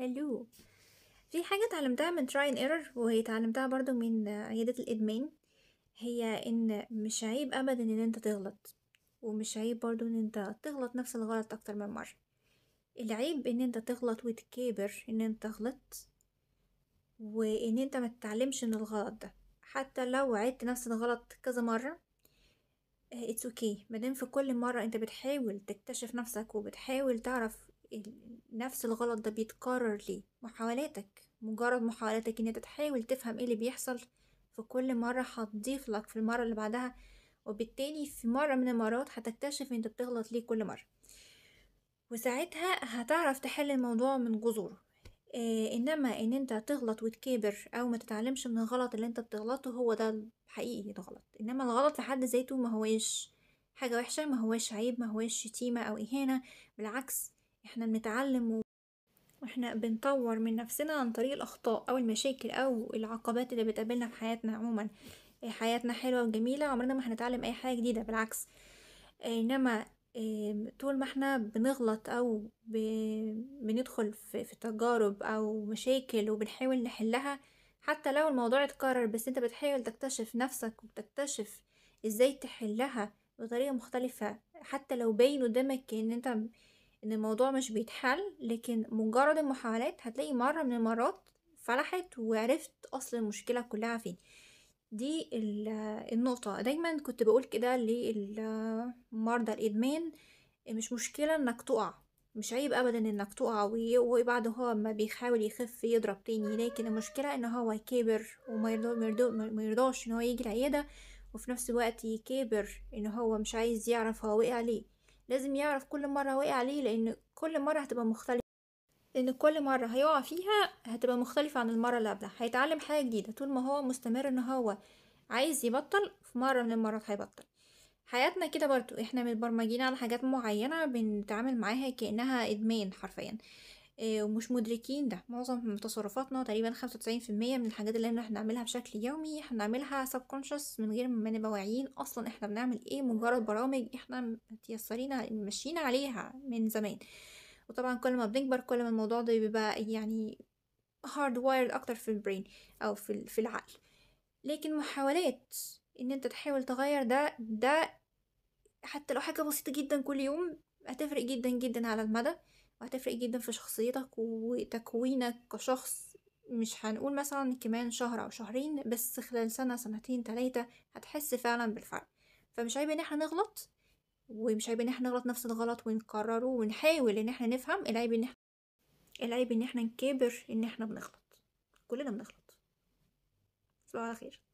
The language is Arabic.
هلو في حاجة اتعلمتها من تراي اند ايرور وهي اتعلمتها برضو من عيادة الإدمان هي إن مش عيب أبدا إن أنت تغلط ومش عيب برضو إن أنت تغلط نفس الغلط أكتر من مرة العيب إن أنت تغلط وتكابر إن أنت غلط وإن أنت ما تتعلمش من الغلط ده حتى لو عدت نفس الغلط كذا مرة اتس اوكي okay. مادام في كل مرة انت بتحاول تكتشف نفسك وبتحاول تعرف نفس الغلط ده بيتكرر ليه محاولاتك مجرد محاولاتك ان انت تحاول تفهم ايه اللي بيحصل في كل مرة هتضيف لك في المرة اللي بعدها وبالتالي في مرة من المرات هتكتشف انت بتغلط ليه كل مرة وساعتها هتعرف تحل الموضوع من جذوره إيه انما ان انت تغلط وتكابر او ما تتعلمش من الغلط اللي انت بتغلطه هو ده الحقيقي الغلط انما الغلط في حد ذاته ما هوش حاجة وحشة ما هوش عيب ما هوش شتيمة او اهانة بالعكس احنا بنتعلم واحنا بنطور من نفسنا عن طريق الاخطاء او المشاكل او العقبات اللي بتقابلنا في حياتنا عموما آه، حياتنا حلوه وجميله عمرنا ما هنتعلم اي حاجه جديده بالعكس آه، انما آه، طول ما احنا بنغلط او بندخل في تجارب او مشاكل وبنحاول نحلها حتى لو الموضوع اتكرر بس انت بتحاول تكتشف نفسك وبتكتشف ازاي تحلها بطريقة مختلفة حتى لو باين قدامك ان انت ان الموضوع مش بيتحل لكن مجرد المحاولات هتلاقي مرة من المرات فلحت وعرفت اصل المشكلة كلها فين دي النقطة دايما كنت بقول كده للمرضى الادمان مش مشكلة انك تقع مش عيب ابدا انك تقع وبعد هو ما بيحاول يخف يضرب تاني لكن المشكلة ان هو يكبر وما يرضو يرضاش ان هو يجي العيادة وفي نفس الوقت يكبر ان هو مش عايز يعرف هو وقع ليه لازم يعرف كل مرة واقع ليه لأن كل مرة هتبقى مختلفة لأن كل مرة هيقع فيها هتبقى مختلفة عن المرة اللي قبلها هيتعلم حاجة جديدة طول ما هو مستمر إن هو عايز يبطل في مرة من المرات هيبطل حياتنا كده برضو احنا متبرمجين على حاجات معينة بنتعامل معاها كأنها إدمان حرفيا آه، ومش مدركين ده معظم تصرفاتنا تقريبا خمسة وتسعين في المية من الحاجات اللي احنا بنعملها بشكل يومي احنا بنعملها subconscious من غير ما نبقى واعيين اصلا احنا بنعمل ايه مجرد برامج احنا متيسرين ماشيين عليها من زمان وطبعا كل ما بنكبر كل ما الموضوع ده بيبقى يعني هارد وايرد اكتر في البرين او في في العقل لكن محاولات ان انت تحاول تغير ده ده حتى لو حاجه بسيطه جدا كل يوم هتفرق جدا جدا على المدى وهتفرق جدا في شخصيتك وتكوينك كشخص مش هنقول مثلا كمان شهر او شهرين بس خلال سنة سنتين تلاتة هتحس فعلا بالفرق فمش عيب ان احنا نغلط ومش عيب ان احنا نغلط نفس الغلط ونكرره ونحاول ان احنا نفهم العيب ان احنا العيب ان احنا نكابر ان احنا بنغلط كلنا بنغلط صباح الخير